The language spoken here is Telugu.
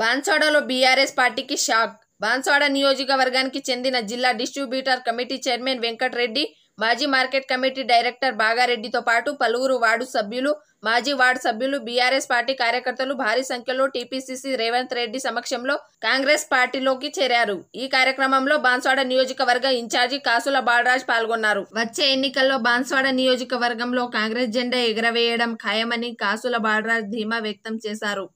బాన్సోడలో బీఆర్ఎస్ పార్టీకి షాక్ బాన్సోడ నియోజకవర్గానికి చెందిన జిల్లా డిస్ట్రిబ్యూటర్ కమిటీ చైర్మన్ వెంకటరెడ్డి మాజీ మార్కెట్ కమిటీ డైరెక్టర్ బాగారెడ్డితో పాటు పలువురు వార్డు సభ్యులు మాజీ వార్డు సభ్యులు బీఆర్ఎస్ పార్టీ కార్యకర్తలు భారీ సంఖ్యలో టీపీసీసీ రేవంత్ రెడ్డి సమక్షంలో కాంగ్రెస్ పార్టీలోకి చేరారు ఈ కార్యక్రమంలో బాన్స్వాడ నియోజకవర్గ ఇన్ఛార్జి కాసుల బాలరాజ్ పాల్గొన్నారు వచ్చే ఎన్నికల్లో బాన్స్వాడ నియోజకవర్గంలో కాంగ్రెస్ జెండా ఎగరవేయడం ఖాయమని కాసుల బాలరాజ్ ధీమా వ్యక్తం చేశారు